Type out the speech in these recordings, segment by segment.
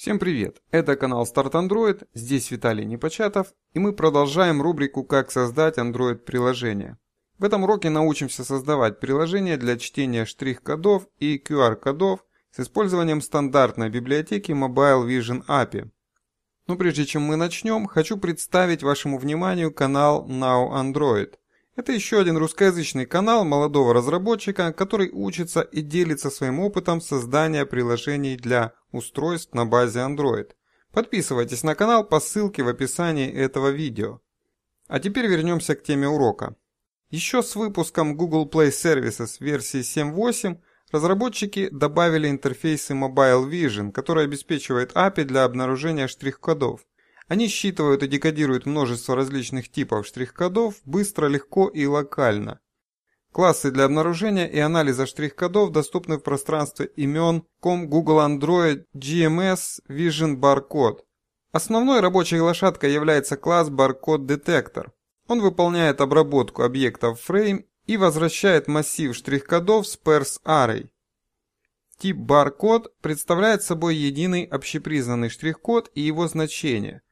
Всем привет! Это канал Start Android, здесь Виталий Непочатов, и мы продолжаем рубрику «Как создать Android-приложение». В этом уроке научимся создавать приложения для чтения штрих-кодов и QR-кодов с использованием стандартной библиотеки Mobile Vision API. Но прежде чем мы начнем, хочу представить вашему вниманию канал Now Android. Это еще один русскоязычный канал молодого разработчика, который учится и делится своим опытом создания приложений для устройств на базе Android. Подписывайтесь на канал по ссылке в описании этого видео. А теперь вернемся к теме урока. Еще с выпуском Google Play Services версии 7.8 разработчики добавили интерфейсы Mobile Vision, который обеспечивает API для обнаружения штрих-кодов. Они считывают и декодируют множество различных типов штрих-кодов быстро, легко и локально. Классы для обнаружения и анализа штрих-кодов доступны в пространстве имен com Google Android GMS Vision Barcode. Основной рабочей лошадкой является класс Barcode Detector. Он выполняет обработку объектов Frame и возвращает массив штрих-кодов с Pairs Array. Тип Barcode представляет собой единый общепризнанный штрих-код и его значение –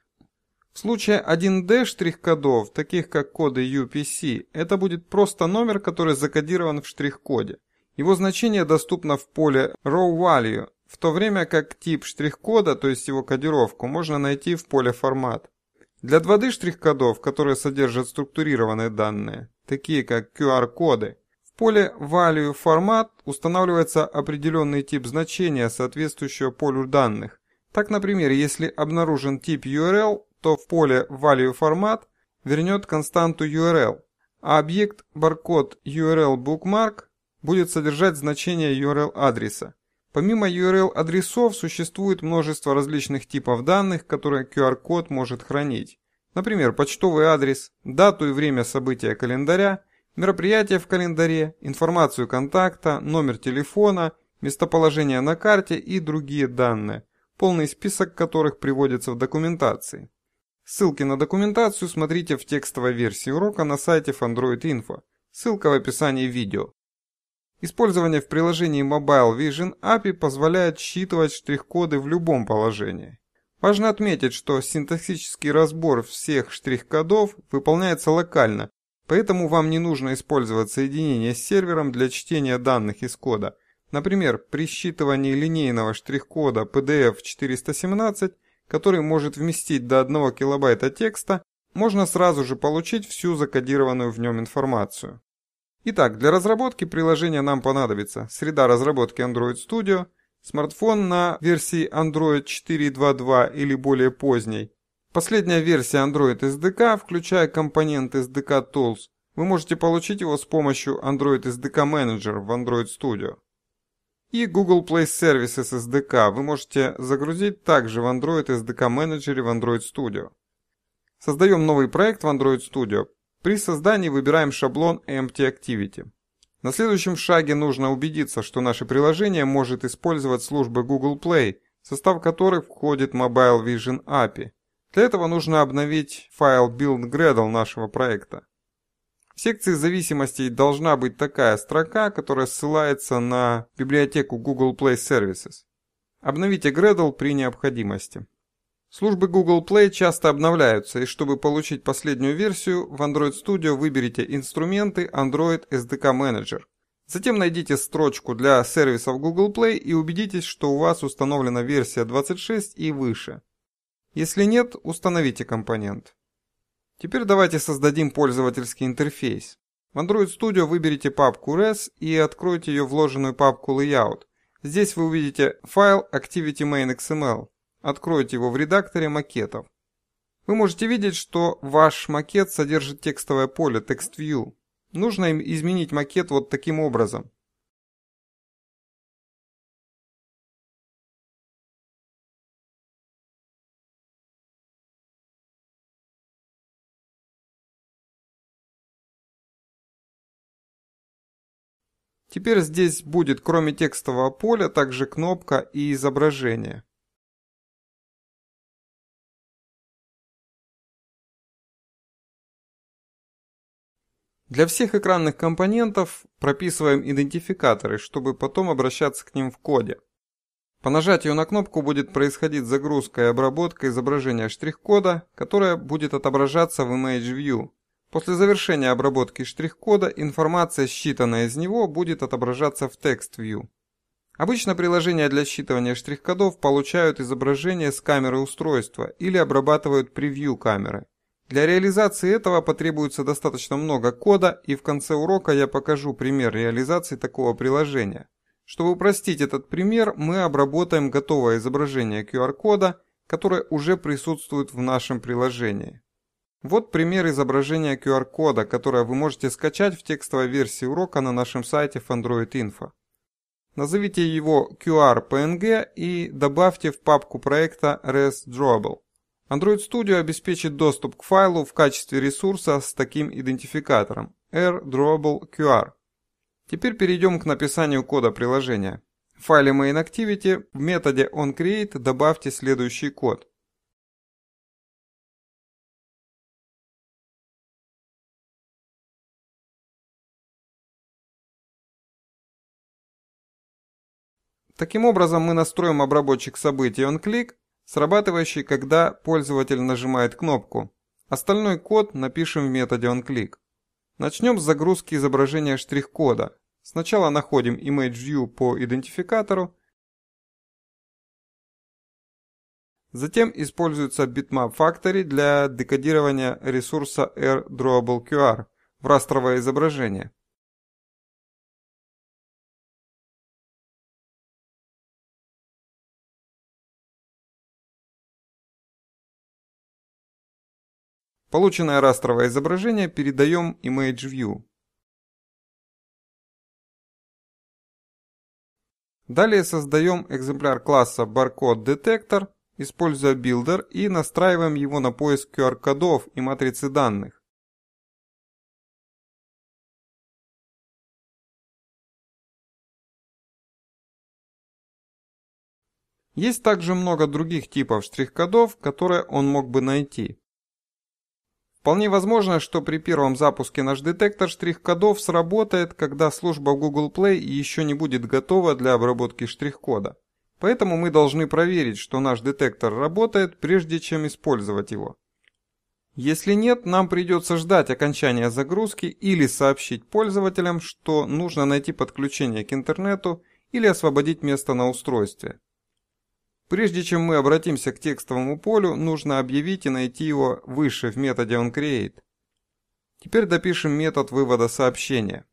в случае 1D штрих-кодов, таких как коды UPC, это будет просто номер, который закодирован в штрих-коде. Его значение доступно в поле Row Value, в то время как тип штрих-кода, то есть его кодировку, можно найти в поле Format. Для 2D штрих-кодов, которые содержат структурированные данные, такие как QR-коды, в поле Value Format устанавливается определенный тип значения, соответствующего полю данных. Так, например, если обнаружен тип URL, то в поле value format вернет константу URL, а объект barcode URL bookmark будет содержать значение URL адреса. Помимо URL адресов существует множество различных типов данных, которые QR-код может хранить. Например, почтовый адрес, дату и время события календаря, мероприятие в календаре, информацию контакта, номер телефона, местоположение на карте и другие данные, полный список которых приводится в документации. Ссылки на документацию смотрите в текстовой версии урока на сайте Android Info. Ссылка в описании видео. Использование в приложении Mobile Vision API позволяет считывать штрих-коды в любом положении. Важно отметить, что синтаксический разбор всех штрих-кодов выполняется локально, поэтому вам не нужно использовать соединение с сервером для чтения данных из кода. Например, при считывании линейного штрих-кода PDF 417 который может вместить до 1 килобайта текста, можно сразу же получить всю закодированную в нем информацию. Итак, для разработки приложения нам понадобится среда разработки Android Studio, смартфон на версии Android 4.2.2 или более поздней, последняя версия Android SDK, включая компонент SDK Tools. Вы можете получить его с помощью Android SDK Manager в Android Studio и Google Play Services SDK вы можете загрузить также в Android SDK менеджере в Android Studio. Создаем новый проект в Android Studio. При создании выбираем шаблон Empty Activity. На следующем шаге нужно убедиться, что наше приложение может использовать службы Google Play, в состав которых входит Mobile Vision API. Для этого нужно обновить файл build Gradle нашего проекта. В секции зависимостей должна быть такая строка, которая ссылается на библиотеку Google Play Services. Обновите Gradle при необходимости. Службы Google Play часто обновляются, и чтобы получить последнюю версию, в Android Studio выберите инструменты Android SDK Manager. Затем найдите строчку для сервисов Google Play и убедитесь, что у вас установлена версия 26 и выше. Если нет, установите компонент. Теперь давайте создадим пользовательский интерфейс. В Android Studio выберите папку RES и откройте ее вложенную папку Layout. Здесь вы увидите файл ActivityMain.xml. Откройте его в редакторе макетов. Вы можете видеть, что ваш макет содержит текстовое поле TextView. Нужно изменить макет вот таким образом. Теперь здесь будет кроме текстового поля также кнопка и изображение. Для всех экранных компонентов прописываем идентификаторы, чтобы потом обращаться к ним в коде. По нажатию на кнопку будет происходить загрузка и обработка изображения штрих-кода, которое будет отображаться в ImageView После завершения обработки штрих-кода информация, считанная из него, будет отображаться в TextView. Обычно приложения для считывания штрих-кодов получают изображение с камеры устройства или обрабатывают превью камеры. Для реализации этого потребуется достаточно много кода, и в конце урока я покажу пример реализации такого приложения. Чтобы упростить этот пример, мы обработаем готовое изображение QR-кода, которое уже присутствует в нашем приложении. Вот пример изображения QR-кода, которое вы можете скачать в текстовой версии урока на нашем сайте Android Info. Назовите его QR-PNG и добавьте в папку проекта REST Drawable. Android Studio обеспечит доступ к файлу в качестве ресурса с таким идентификатором RDrawable QR. Теперь перейдем к написанию кода приложения. В файле MainActivity в методе onCreate добавьте следующий код. Таким образом мы настроим обработчик событий onClick, срабатывающий, когда пользователь нажимает кнопку. Остальной код напишем в методе onClick. Начнем с загрузки изображения штрих-кода. Сначала находим ImageView по идентификатору, Затем используется Bitmap Factory для декодирования ресурса RDrawableQR в растровое изображение. Полученное растровое изображение передаем ImageView. Далее создаем экземпляр класса BarcodeDetector, используя Builder и настраиваем его на поиск QR-кодов и матрицы данных. Есть также много других типов штрих-кодов, которые он мог бы найти. Вполне возможно, что при первом запуске наш детектор штрих-кодов сработает, когда служба Google Play еще не будет готова для обработки штрих-кода. Поэтому мы должны проверить, что наш детектор работает, прежде чем использовать его. Если нет, нам придется ждать окончания загрузки или сообщить пользователям, что нужно найти подключение к интернету или освободить место на устройстве. Прежде чем мы обратимся к текстовому полю, нужно объявить и найти его выше в методе onCreate. Теперь допишем метод вывода сообщения.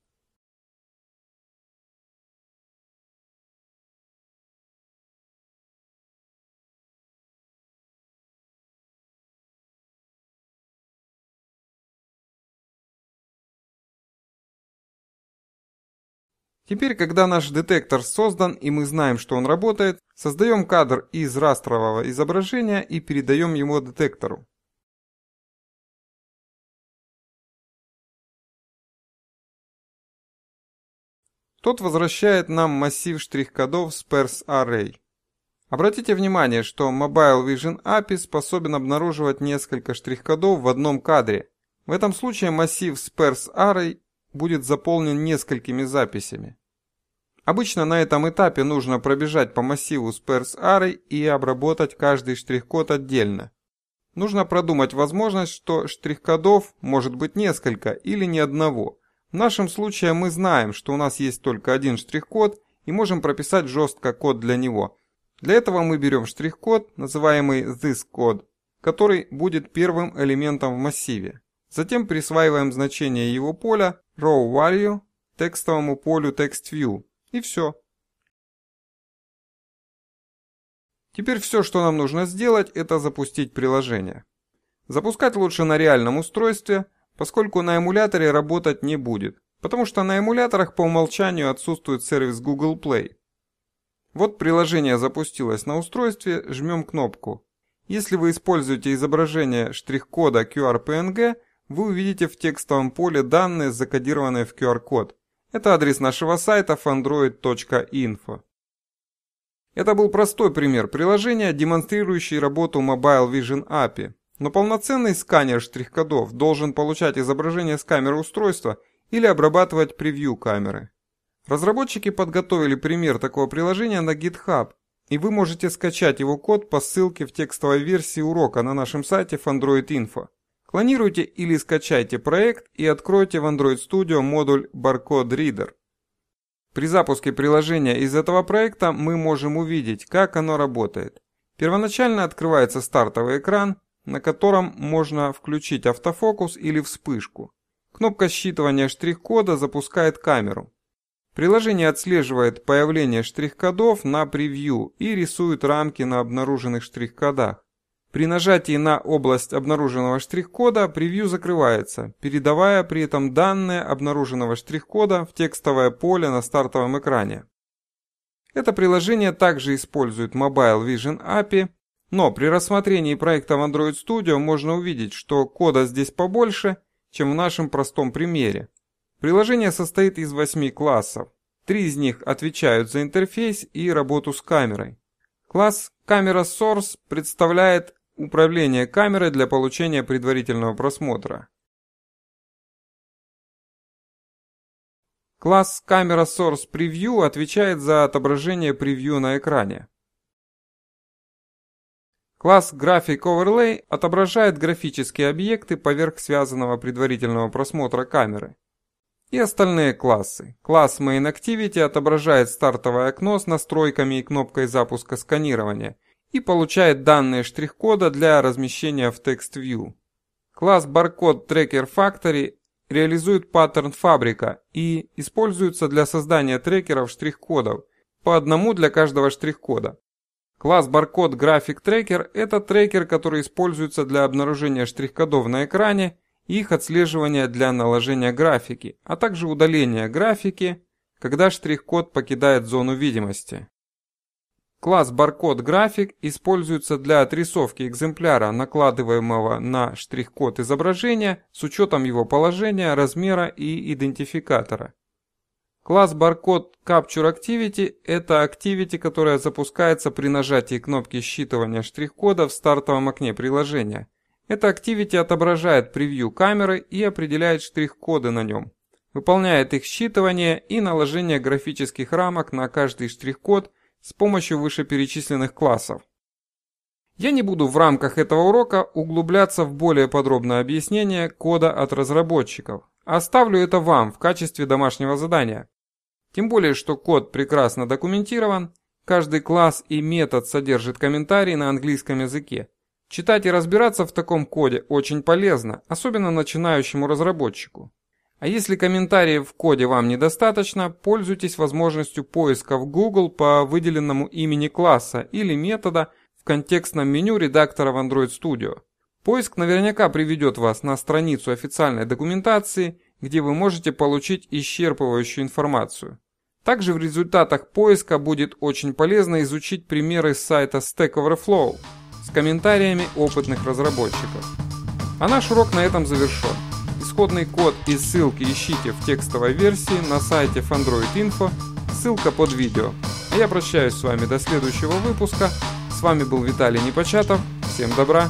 Теперь, когда наш детектор создан и мы знаем, что он работает, создаем кадр из растрового изображения и передаем его детектору. Тот возвращает нам массив штрих-кодов с Array. Обратите внимание, что Mobile Vision API способен обнаруживать несколько штрих-кодов в одном кадре. В этом случае массив sparse Array будет заполнен несколькими записями. Обычно на этом этапе нужно пробежать по массиву с перс арой и обработать каждый штрих-код отдельно. Нужно продумать возможность, что штрих-кодов может быть несколько или ни одного. В нашем случае мы знаем, что у нас есть только один штрих-код и можем прописать жестко код для него. Для этого мы берем штрих-код, называемый this-код, который будет первым элементом в массиве. Затем присваиваем значение его поля, row value, текстовому полю TextView и все. Теперь все, что нам нужно сделать, это запустить приложение. Запускать лучше на реальном устройстве, поскольку на эмуляторе работать не будет, потому что на эмуляторах по умолчанию отсутствует сервис Google Play. Вот приложение запустилось на устройстве, жмем кнопку. Если вы используете изображение штрих-кода PNG вы увидите в текстовом поле данные, закодированные в QR-код. Это адрес нашего сайта fandroid.info. Это был простой пример приложения, демонстрирующий работу Mobile Vision API. Но полноценный сканер штрих-кодов должен получать изображение с камеры устройства или обрабатывать превью камеры. Разработчики подготовили пример такого приложения на GitHub, и вы можете скачать его код по ссылке в текстовой версии урока на нашем сайте Fandroid Info. Клонируйте или скачайте проект и откройте в Android Studio модуль Barcode Reader. При запуске приложения из этого проекта мы можем увидеть, как оно работает. Первоначально открывается стартовый экран, на котором можно включить автофокус или вспышку. Кнопка считывания штрих-кода запускает камеру. Приложение отслеживает появление штрих-кодов на превью и рисует рамки на обнаруженных штрих-кодах. При нажатии на область обнаруженного штрих-кода превью закрывается, передавая при этом данные обнаруженного штрих-кода в текстовое поле на стартовом экране. Это приложение также использует Mobile Vision API, но при рассмотрении проекта в Android Studio можно увидеть, что кода здесь побольше, чем в нашем простом примере. Приложение состоит из 8 классов. Три из них отвечают за интерфейс и работу с камерой. Класс Camera Source представляет управление камерой для получения предварительного просмотра. Класс Camera Source Preview отвечает за отображение превью на экране. Класс Graphic Overlay отображает графические объекты поверх связанного предварительного просмотра камеры. И остальные классы. Класс Main Activity отображает стартовое окно с настройками и кнопкой запуска сканирования – и получает данные штрих-кода для размещения в TextView. Класс Barcode Tracker Factory реализует паттерн фабрика и используется для создания трекеров штрих-кодов, по одному для каждого штрих-кода. Класс Barcode Graphic Tracker – это трекер, который используется для обнаружения штрих-кодов на экране и их отслеживания для наложения графики, а также удаления графики, когда штрих-код покидает зону видимости. Класс «Баркод-график» используется для отрисовки экземпляра, накладываемого на штрих-код изображения с учетом его положения, размера и идентификатора. Класс «Баркод Capture Activity» — это Activity, которая запускается при нажатии кнопки считывания штрих-кода в стартовом окне приложения. Это Activity отображает превью камеры и определяет штрих-коды на нем, выполняет их считывание и наложение графических рамок на каждый штрих-код — с помощью вышеперечисленных классов. Я не буду в рамках этого урока углубляться в более подробное объяснение кода от разработчиков. Оставлю это вам в качестве домашнего задания. Тем более, что код прекрасно документирован, каждый класс и метод содержит комментарии на английском языке. Читать и разбираться в таком коде очень полезно, особенно начинающему разработчику. А если комментариев в коде вам недостаточно, пользуйтесь возможностью поиска в Google по выделенному имени класса или метода в контекстном меню редактора в Android Studio. Поиск наверняка приведет вас на страницу официальной документации, где вы можете получить исчерпывающую информацию. Также в результатах поиска будет очень полезно изучить примеры с сайта Stack Overflow с комментариями опытных разработчиков. А наш урок на этом завершен. Исходный код и ссылки ищите в текстовой версии на сайте Fandroid Info, ссылка под видео. А я прощаюсь с вами до следующего выпуска. С вами был Виталий Непочатов. Всем добра!